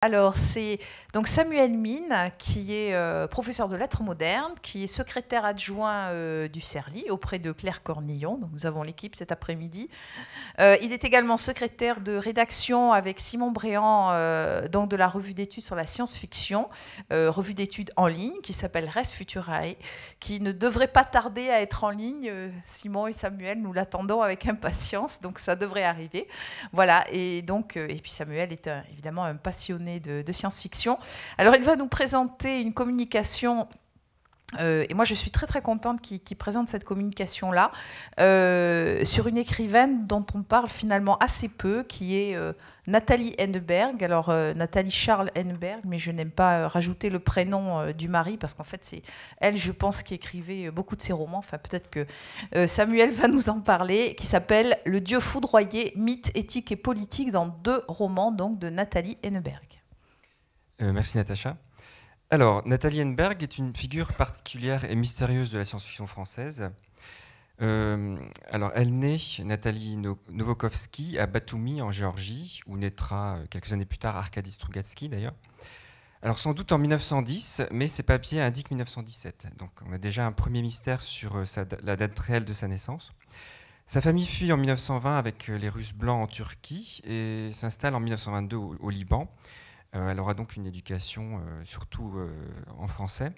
Alors, c'est donc Samuel Mine, qui est euh, professeur de lettres modernes, qui est secrétaire adjoint euh, du CERLI auprès de Claire Cornillon. Donc, nous avons l'équipe cet après-midi. Euh, il est également secrétaire de rédaction avec Simon Bréant donc de la revue d'études sur la science-fiction, revue d'études en ligne qui s'appelle Res Futurae, qui ne devrait pas tarder à être en ligne. Simon et Samuel, nous l'attendons avec impatience, donc ça devrait arriver. Voilà, et donc, et puis Samuel est évidemment un passionné de, science-fiction. Alors, il va nous présenter une communication euh, et moi, je suis très très contente qu'il présente cette communication-là euh, sur une écrivaine dont on parle finalement assez peu, qui est euh, Nathalie Henneberg. Alors, Nathalie Charles Henneberg, mais je n'aime pas rajouter le prénom du mari parce qu'en fait, c'est elle, je pense, qui écrivait beaucoup de ses romans. Enfin, peut-être que Samuel va nous en parler, qui s'appelle Le Dieu foudroyé, mythe, éthique et politique dans deux romans donc de Nathalie Henneberg. Euh, merci Natacha. Alors, Nathalie Enberg est une figure particulière et mystérieuse de la science-fiction française. Euh, alors, elle naît, Nathalie à Batumi, en Géorgie, où naîtra euh, quelques années plus tard Arkady Strugatsky, d'ailleurs. Alors, sans doute en 1910, mais ses papiers indiquent 1917. Donc, on a déjà un premier mystère sur la date réelle de sa naissance. Sa famille fuit en 1920 avec les Russes blancs en Turquie et s'installe en 1922 au Liban, euh, elle aura donc une éducation euh, surtout euh, en français.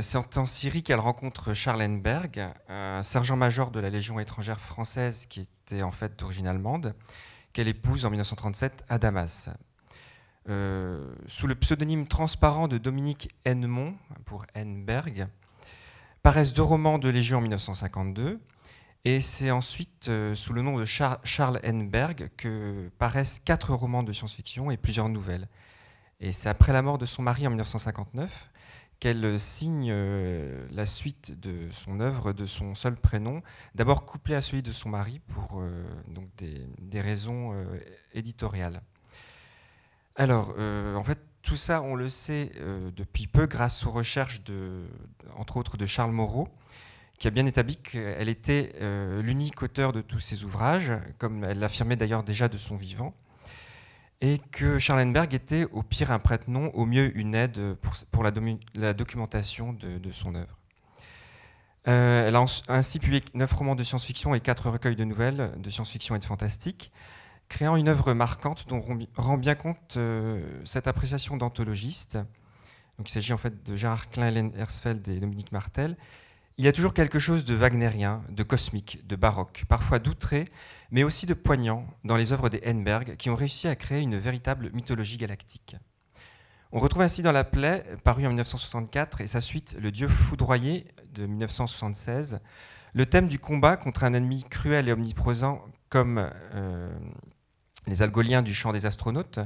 c'est en Syrie qu'elle rencontre Charlenberg, un sergent-major de la Légion étrangère française qui était en fait d'origine allemande, qu'elle épouse en 1937 à Damas. sous le pseudonyme transparent de Dominique Hennemont, pour Henberg, paraissent deux romans de Légion en 1952, et c'est ensuite, euh, sous le nom de Charles Henberg, que paraissent quatre romans de science-fiction et plusieurs nouvelles. Et c'est après la mort de son mari en 1959 qu'elle euh, signe euh, la suite de son œuvre de son seul prénom, d'abord couplé à celui de son mari pour donc des, des raisons éditoriales. Alors, en fait, tout ça, on le sait depuis peu grâce aux recherches, de, entre autres, de Charles Moreau, qui a bien établi qu'elle était euh, l'unique auteur de tous ses ouvrages, comme elle l'affirmait d'ailleurs déjà de son vivant, et que charlenberg était au pire un prête-nom, au mieux une aide pour, la, documentation de, son œuvre. Euh, elle a ainsi publié neuf romans de science-fiction et quatre recueils de nouvelles de science-fiction et de fantastique, créant une œuvre marquante dont rend bien compte euh, cette appréciation d'anthologiste. il s'agit en fait de Gérard Klein, Hélène Hersfeld et Dominique Martel, il y a toujours quelque chose de wagnérien, de cosmique, de baroque, parfois d'outré, mais aussi de poignant dans les œuvres des Henberg qui ont réussi à créer une véritable mythologie galactique. On retrouve ainsi dans La Plaie, parue en 1964, et sa suite Le Dieu foudroyé de 1976, le thème du combat contre un ennemi cruel et omniprésent comme euh, les Algoliens du chant des astronautes,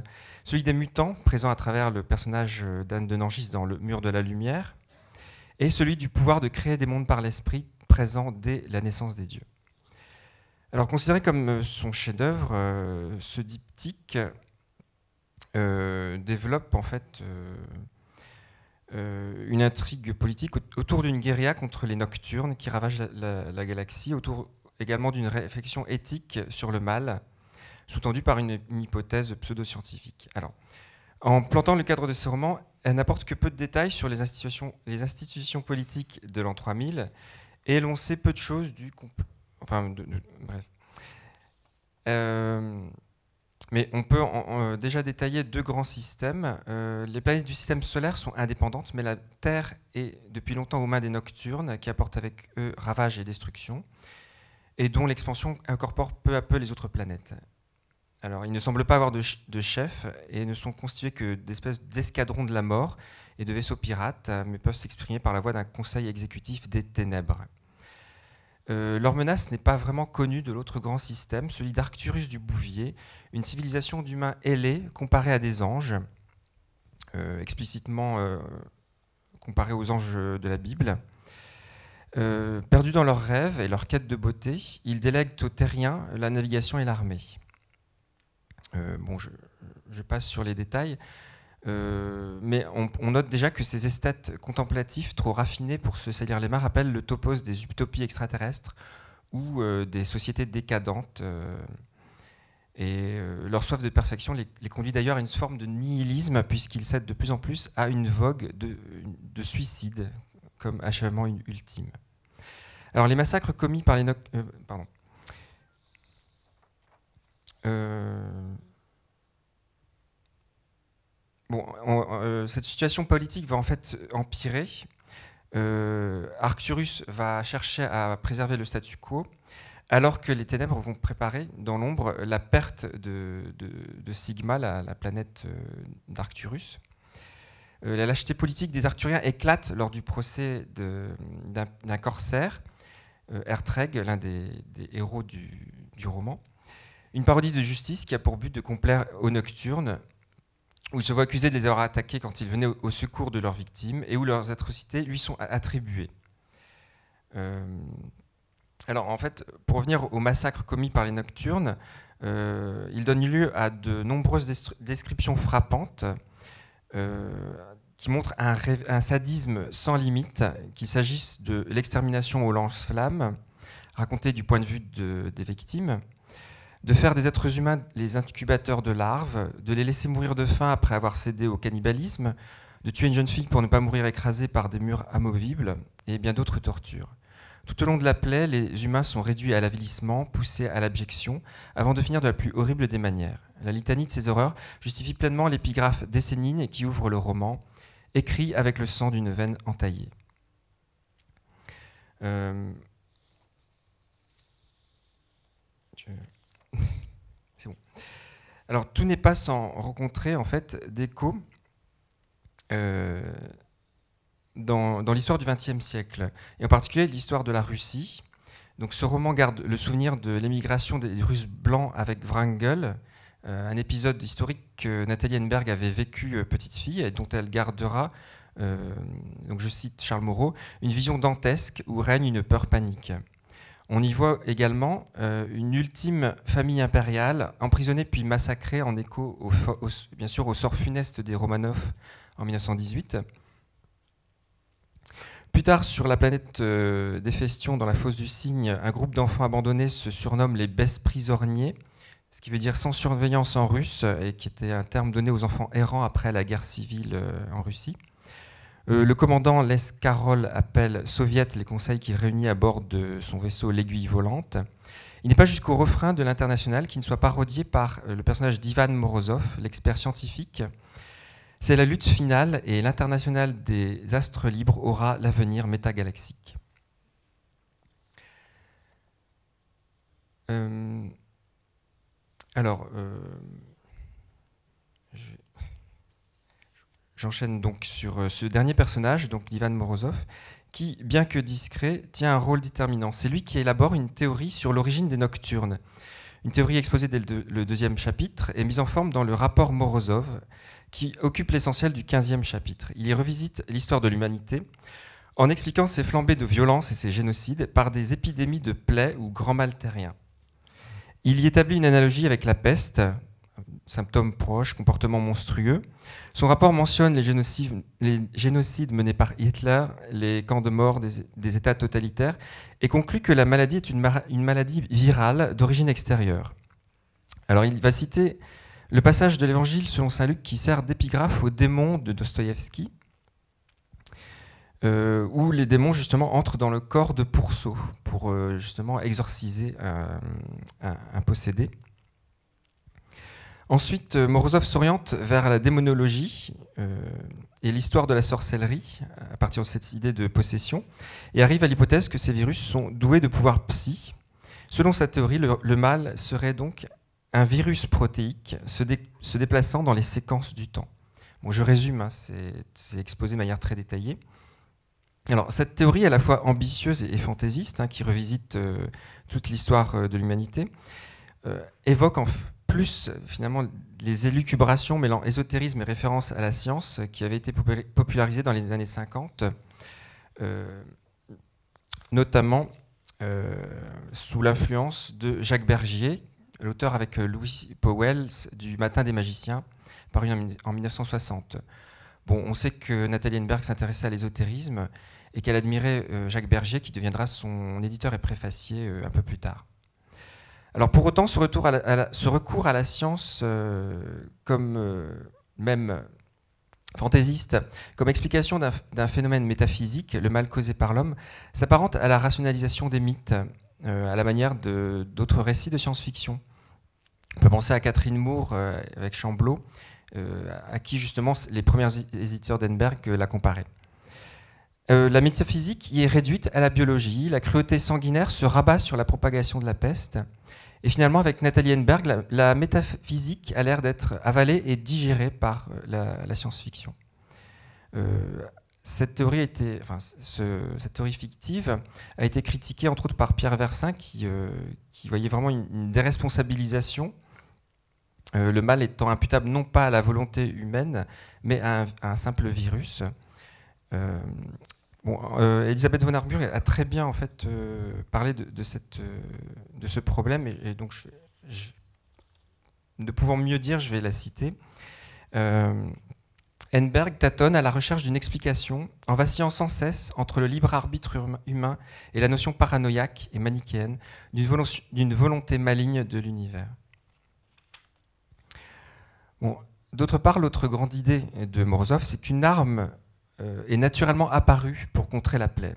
celui des mutants, présents à travers le personnage d'Anne de Nangis dans Le Mur de la Lumière, et celui du pouvoir de créer des mondes par l'esprit présent dès la naissance des dieux. Alors considéré comme euh, son chef-d'œuvre, euh, ce diptyque euh, développe en fait une intrigue politique autour d'une guérilla contre les nocturnes qui ravagent la, galaxie, autour également d'une réflexion éthique sur le mal, sous-tendue par une, une hypothèse pseudo-scientifique. Alors, en plantant le cadre de ce roman, elle n'apporte que peu de détails sur les institutions, politiques de l'an 3000 et l'on sait peu de choses du... Enfin, bref. Euh, mais on peut euh, déjà détailler deux grands systèmes. Euh, les planètes du système solaire sont indépendantes, mais la Terre est depuis longtemps aux mains des Nocturnes, qui apportent avec eux ravages et destruction, et dont l'expansion incorpore peu à peu les autres planètes. Alors, ils ne semblent pas avoir de, chef et ne sont constitués que d'espèces d'escadrons de la mort et de vaisseaux pirates, mais peuvent s'exprimer par la voix d'un conseil exécutif des ténèbres. Euh, leur menace n'est pas vraiment connue de l'autre grand système, celui d'Arcturus du Bouvier, une civilisation d'humains ailés comparée à des anges, euh, explicitement euh, comparée aux anges de la Bible. Euh, perdus dans leurs rêves et leur quête de beauté, ils délèguent aux terriens la navigation et l'armée. Euh, bon, je, passe sur les détails. Euh, mais on, note déjà que ces esthètes contemplatifs trop raffinés pour se salir les mains rappellent le topos des utopies extraterrestres ou euh, des sociétés décadentes. et leur soif de perfection les, conduit d'ailleurs à une forme de nihilisme puisqu'ils cèdent de plus en plus à une vogue de, suicide comme achèvement ultime. Alors les massacres commis par les, pardon, euh, bon, euh, cette situation politique va en fait empirer. Euh, Arcturus va chercher à préserver le statu quo, alors que les ténèbres vont préparer dans l'ombre la perte de, Sigma, la, planète d'Arcturus la lâcheté politique des Arcturiens éclate lors du procès d'un corsaire, Ertreg, l'un des, héros du roman. Une parodie de justice qui a pour but de complaire aux nocturnes, où il se voient accusés de les avoir attaqués quand ils venaient au secours de leurs victimes et où leurs atrocités lui sont attribuées. Euh, alors en fait, pour revenir au massacre commis par les nocturnes, euh, il donne lieu à de nombreuses descriptions frappantes euh, qui montrent un, sadisme sans limite, qu'il s'agisse de l'extermination aux lance-flammes, racontée du point de vue des victimes, de faire des êtres humains les incubateurs de larves, de les laisser mourir de faim après avoir cédé au cannibalisme, de tuer une jeune fille pour ne pas mourir écrasée par des murs amovibles, et bien d'autres tortures. Tout au long de la plaie, les humains sont réduits à l'avilissement, poussés à l'abjection, avant de finir de la plus horrible des manières. La litanie de ces horreurs justifie pleinement l'épigraphe d'Essénine qui ouvre le roman, écrit avec le sang d'une veine entaillée. Euh, C'est bon. Alors, tout n'est pas sans rencontrer, en fait, d'écho euh, dans, l'histoire du XXe siècle, et en particulier l'histoire de la Russie. Donc, ce roman garde le souvenir de l'émigration des Russes blancs avec Wrangel, euh, un épisode historique que Nathalie Enberg avait vécu euh, petite fille et dont elle gardera, donc je cite Charles Moreau, une vision dantesque où règne une peur panique. On y voit également euh, une ultime famille impériale emprisonnée puis massacrée en écho au, bien sûr au sort funeste des Romanov en 1918. Plus tard, sur la planète euh, des Festions, dans la fosse du cygne, un groupe d'enfants abandonnés se surnomme les Besses ce qui veut dire sans surveillance en russe, et qui était un terme donné aux enfants errants après la guerre civile euh, en Russie. Euh, le commandant Les Carroll appelle soviète les conseils qu'il réunit à bord de son vaisseau L'Aiguille Volante. Il n'est pas jusqu'au refrain de l'international qui ne soit parodié par euh, le personnage d'Ivan Morozov, l'expert scientifique. C'est la lutte finale et l'international des astres libres aura l'avenir métagalaxique. Euh, alors, J'enchaîne donc sur euh, ce dernier personnage, donc Ivan Morozov, qui, bien que discret, tient un rôle déterminant. C'est lui qui élabore une théorie sur l'origine des nocturnes. Une théorie exposée dès le, deuxième chapitre et mise en forme dans le rapport Morozov, qui occupe l'essentiel du quinzième chapitre. Il y revisite l'histoire de l'humanité en expliquant ses flambées de violence et ses génocides par des épidémies de plaies ou grands mal Il y établit une analogie avec la peste, symptômes proches, comportements monstrueux. Son rapport mentionne les génocides, menés par Hitler, les camps de mort des, États totalitaires, et conclut que la maladie est une, maladie virale d'origine extérieure. Alors il va citer le passage de l'Évangile selon Saint Luc qui sert d'épigraphe aux démons de Dostoïevski, euh, où les démons justement entrent dans le corps de pourceau pour euh, justement exorciser un possédé. Ensuite, euh, Morozov s'oriente vers la démonologie euh, et l'histoire de la sorcellerie, à partir de cette idée de possession, et arrive à l'hypothèse que ces virus sont doués de pouvoirs psy. Selon sa théorie, le, mal serait donc un virus protéique se, déplaçant dans les séquences du temps. Bon, je résume, hein, c'est exposé de manière très détaillée. Alors, cette théorie à la fois ambitieuse et fantaisiste, hein, qui revisite euh, toute l'histoire de l'humanité, évoque en, plus euh, finalement les élucubrations mêlant ésotérisme et référence à la science qui avaient été popularisées dans les années 50, euh, notamment euh, sous l'influence de Jacques Bergier, l'auteur avec Louis Powell du Matin des magiciens, paru en 1960. Bon, on sait que Nathalie Enberg s'intéressait à l'ésotérisme et qu'elle admirait Jacques Bergier, qui deviendra son éditeur et préfacier un peu plus tard. Alors pour autant, ce, retour à recours à la science euh, comme euh, même fantaisiste, comme explication d'un phénomène métaphysique, le mal causé par l'homme, s'apparente à la rationalisation des mythes, euh, à la manière d'autres récits de science-fiction. On peut penser à Catherine Moore avec Chamblot, à qui justement les premiers éditeurs d'Enberg la comparaient. la métaphysique y est réduite à la biologie. La cruauté sanguinaire se rabat sur la propagation de la peste. Et finalement, avec Nathalie Henberg, la, métaphysique a l'air d'être avalée et digérée par euh, la, science-fiction. Euh, cette théorie, fictive a été critiquée entre autres par Pierre Versin euh, qui, voyait vraiment une, déresponsabilisation, le mal étant imputable non pas à la volonté humaine, mais à un simple virus. Euh, Elisabeth von Arburg a très bien en fait euh, parlé euh, de, ce problème et, donc ne pouvant mieux dire, je vais la citer. Euh, Enberg tâtonne à la recherche d'une explication en vacillant sans cesse entre le libre arbitre hum, humain et la notion paranoïaque et manichéenne d'une volonté maligne de l'univers. Bon, D'autre part, l'autre grande idée de Morozov, c'est qu'une arme euh, est naturellement apparu pour contrer la plaie.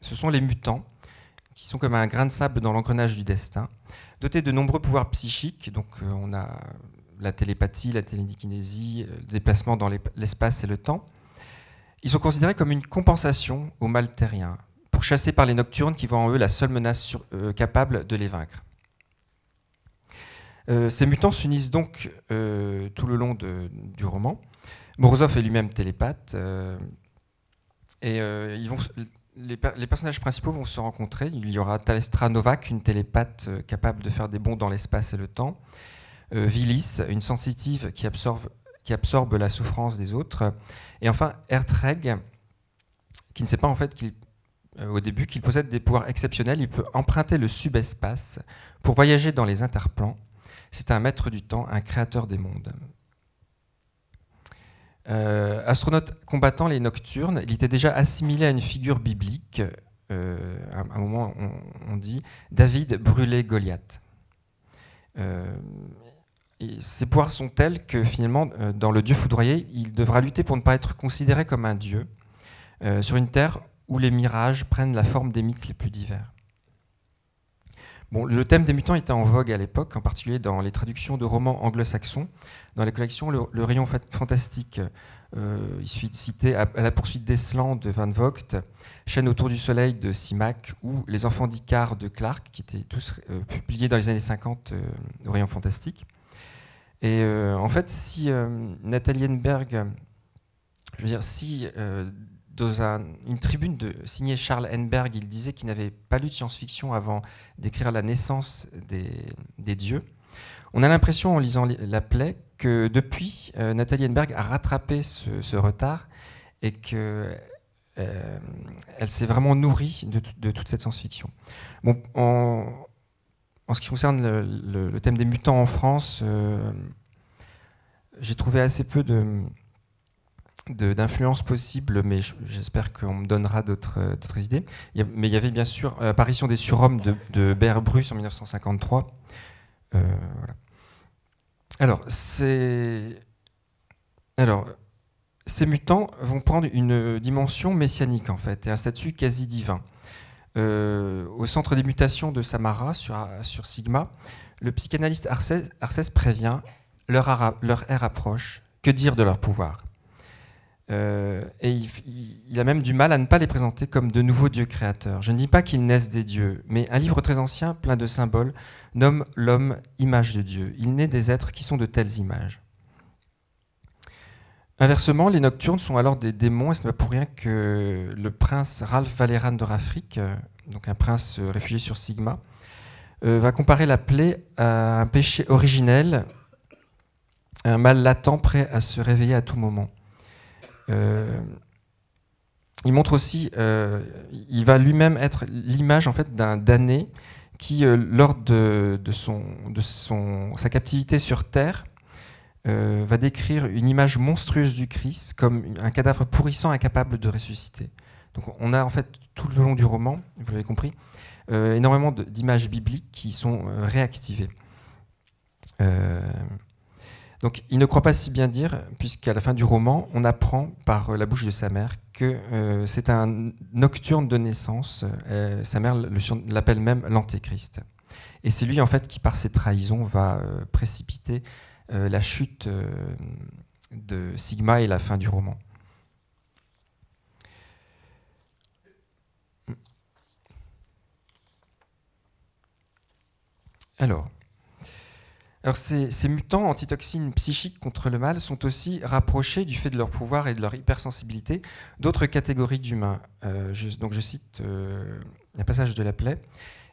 Ce sont les mutants, qui sont comme un grain de sable dans l'engrenage du destin, dotés de nombreux pouvoirs psychiques. Donc euh, on a la télépathie, la télékinésie, euh, le déplacement dans l'espace et le temps. Ils sont considérés comme une compensation aux mal terriens, chasser par les nocturnes qui voient en eux la seule menace capable de les vaincre. ces mutants s'unissent donc tout le long du roman Morozov est lui-même télépathe. Euh, et euh, les, personnages principaux vont se rencontrer. Il y aura Talestra Novak, une télépathe euh, capable de faire des bonds dans l'espace et le temps. Vilis, une sensitive qui absorbe, la souffrance des autres. Et enfin, Ertreg, qui ne sait pas en fait au début qu'il possède des pouvoirs exceptionnels. Il peut emprunter le subespace pour voyager dans les interplans. C'est un maître du temps, un créateur des mondes. Euh, astronaute combattant les nocturnes, il était déjà assimilé à une figure biblique. Euh, à un moment, on, dit David brûlait Goliath. ses euh, pouvoirs sont tels que finalement, dans le Dieu foudroyé, il devra lutter pour ne pas être considéré comme un Dieu sur une terre où les mirages prennent la forme des mythes les plus divers le thème des mutants était en vogue à l'époque, en particulier dans les traductions de romans anglo-saxons, dans les collections Le, rayon fantastique, euh, il suffit de citer à, la poursuite d'Eslan de Van Vogt, Chaîne autour du soleil de Simac ou Les enfants d'Icar de Clark, qui étaient tous euh, publiés dans les années 50 euh, au rayon fantastique. Et en fait, si Nathalie je veux dire, si dans une tribune de, signée Charles Henberg, il disait qu'il n'avait pas lu de science-fiction avant d'écrire La naissance des, dieux. On a l'impression, en lisant La plaie, que depuis, euh, Nathalie Henberg a rattrapé ce, retard et qu'elle euh, s'est vraiment nourrie de, toute cette science-fiction. Bon, en, ce qui concerne le, thème des mutants en France, euh, j'ai trouvé assez peu de, d'influence possible, mais j'espère qu'on me donnera d'autres euh, idées. mais il y avait bien sûr l'apparition euh, des surhommes de, de Bruce en 1953. Euh, alors, Alors, ces mutants vont prendre une dimension messianique en fait, et un statut quasi divin. au centre des mutations de Samara sur, sur Sigma, le psychanalyste Arsès prévient leur, leur approche, que dire de leur pouvoir euh, et il, a même du mal à ne pas les présenter comme de nouveaux dieux créateurs. Je ne dis pas qu'ils naissent des dieux, mais un livre très ancien, plein de symboles, nomme l'homme image de Dieu. Il naît des êtres qui sont de telles images. Inversement, les nocturnes sont alors des démons, et ce n'est pas pour rien que le prince Ralph Valéran de Rafrique, euh, donc un prince euh, réfugié sur Sigma, va comparer la plaie à un péché originel, un mal latent prêt à se réveiller à tout moment. Euh, il montre aussi, euh, il va lui-même être l'image en fait d'un damné qui, euh, lors de, de, son, de son, sa captivité sur Terre, va décrire une image monstrueuse du Christ comme un cadavre pourrissant incapable de ressusciter. Donc on a en fait tout le long du roman, vous l'avez compris, énormément d'images bibliques qui sont euh, réactivées. Donc il ne croit pas si bien dire, puisqu'à la fin du roman, on apprend par euh, la bouche de sa mère que euh, c'est un nocturne de naissance. Euh, sa mère l'appelle même l'antéchrist. Et c'est lui, en fait, qui, par ses trahisons, va précipiter la chute de Sigma et la fin du roman. Alors, alors ces, mutants antitoxines psychiques contre le mal sont aussi rapprochés du fait de leur pouvoir et de leur hypersensibilité d'autres catégories d'humains. Euh, donc je cite euh, un passage de la plaie.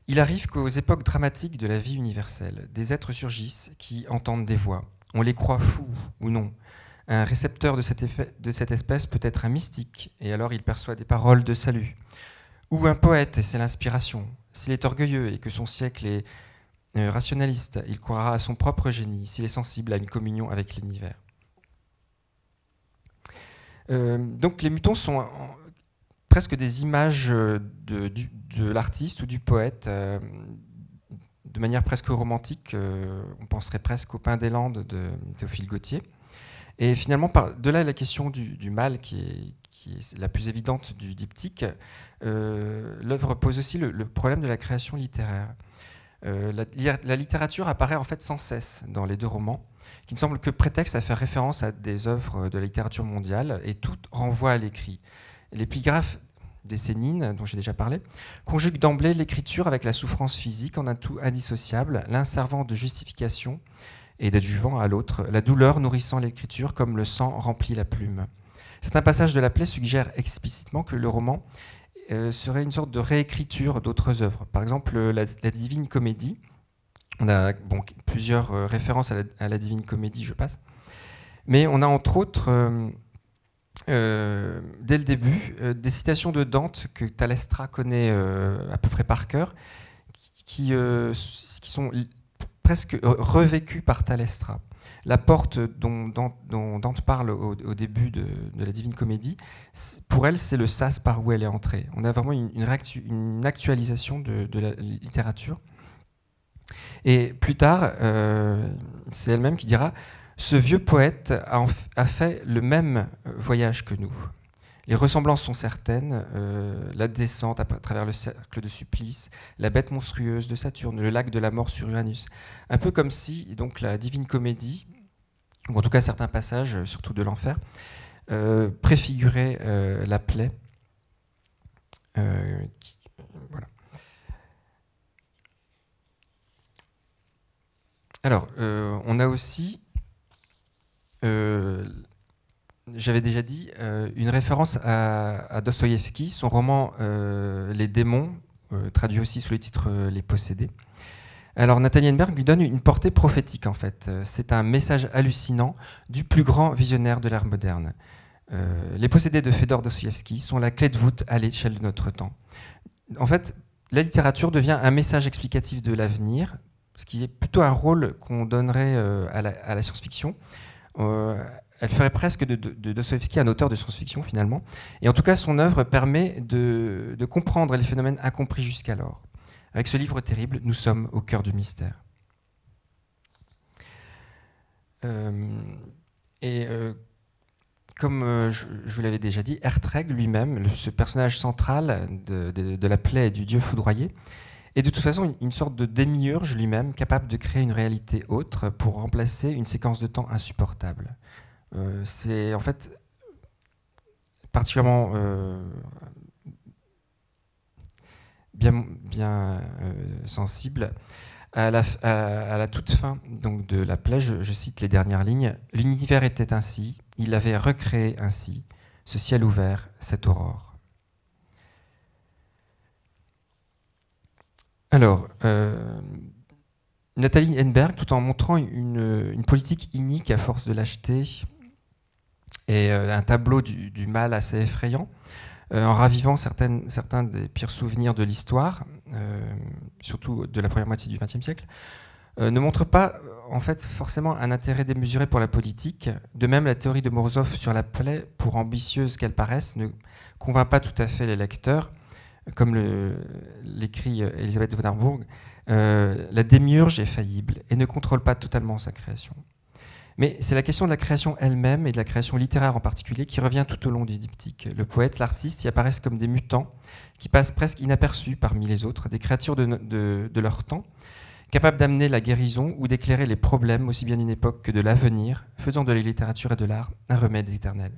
Il arrive qu'aux époques dramatiques de la vie universelle, des êtres surgissent qui entendent des voix. On les croit fous ou non. Un récepteur de effet, de cette espèce peut être un mystique, et alors il perçoit des paroles de salut. Ou un poète, et c'est l'inspiration. S'il est orgueilleux et que son siècle est euh, rationaliste, il courra à son propre génie s'il est sensible à une communion avec l'univers. Euh, donc les mutons sont presque des images euh, de, l'artiste ou du poète, de manière presque romantique. on penserait presque au Pain des Landes de Théophile Gautier. Et finalement, par, de là la question du, mal qui est, la plus évidente du diptyque, l'œuvre pose aussi le, problème de la création littéraire. Euh, la, littérature apparaît en fait sans cesse dans les deux romans, qui ne semble que prétexte à faire référence à des œuvres de la littérature mondiale, et tout renvoie à l'écrit. L'épigraphe des Sénines, dont j'ai déjà parlé, conjugue d'emblée l'écriture avec la souffrance physique en un tout indissociable, l'un servant de justification et d'adjuvant à l'autre, la douleur nourrissant l'écriture comme le sang remplit la plume. un passages de la plaie suggère explicitement que le roman euh, serait une sorte de réécriture d'autres œuvres. Par exemple, euh, la, Divine Comédie. On a bon, plusieurs euh, références à la, Divine Comédie, je passe. Mais on a entre autres, dès le début, des citations de Dante que Talestra connaît à peu près par cœur, qui sont presque euh, revécu par Talestra. La porte dont, Dante parle au, début de, la Divine Comédie, pour elle, c'est le sas par où elle est entrée. On a vraiment une, actualisation de, la littérature. Et plus tard, euh, c'est elle-même qui dira, ce vieux poète a fait le même voyage que nous. Les ressemblances sont certaines, euh, la descente à travers le cercle de supplice, la bête monstrueuse de Saturne, le lac de la mort sur Uranus. Un peu comme si donc la divine comédie, ou en tout cas certains passages, euh, surtout de l'enfer, euh, préfigurait euh, la plaie. Alors, on a aussi j'avais déjà dit, euh, une référence à, à Dostoïevski, son roman euh, Les démons, euh, traduit aussi sous le titre Les possédés. Alors Nathalie Nberg lui donne une portée prophétique en fait. C'est un message hallucinant du plus grand visionnaire de l'ère moderne. les possédés de Fedor Dostoïevski sont la clé de voûte à l'échelle de notre temps. En fait, la littérature devient un message explicatif de l'avenir, ce qui est plutôt un rôle qu'on donnerait à la, science-fiction elle ferait presque de, Dostoevsky un auteur de science-fiction finalement. Et en tout cas, son œuvre permet de, comprendre les phénomènes incompris jusqu'alors. Avec ce livre terrible, nous sommes au cœur du mystère. Euh, et euh, comme euh, je, vous l'avais déjà dit, Ertreg lui-même, ce personnage central de, la plaie et du dieu foudroyé, est de toute façon une sorte de démiurge lui-même, capable de créer une réalité autre pour remplacer une séquence de temps insupportable. Euh, c'est en fait particulièrement euh, bien, euh, sensible. À la, toute fin donc de la plage, je, cite les dernières lignes. L'univers était ainsi, il avait recréé ainsi, ce ciel ouvert, cette aurore. Alors, Nathalie Henberg, tout en montrant une, une politique inique à force de l'acheter et euh, un tableau du, mal assez effrayant, euh, en ravivant certains des pires souvenirs de l'histoire, euh, surtout de la première moitié du XXe siècle, ne montre pas en fait forcément un intérêt démesuré pour la politique. De même, la théorie de Morozov sur la plaie, pour ambitieuse qu'elle paraisse, ne convainc pas tout à fait les lecteurs. Comme l'écrit Elisabeth von Harburg, la démiurge est faillible et ne contrôle pas totalement sa création. Mais c'est la question de la création elle-même et de la création littéraire en particulier qui revient tout au long du diptyque. Le poète, l'artiste y apparaissent comme des mutants qui passent presque inaperçus parmi les autres, des créatures de, leur temps, capables d'amener la guérison ou d'éclairer les problèmes aussi bien d'une époque que de l'avenir, faisant de la littérature et de l'art un remède éternel.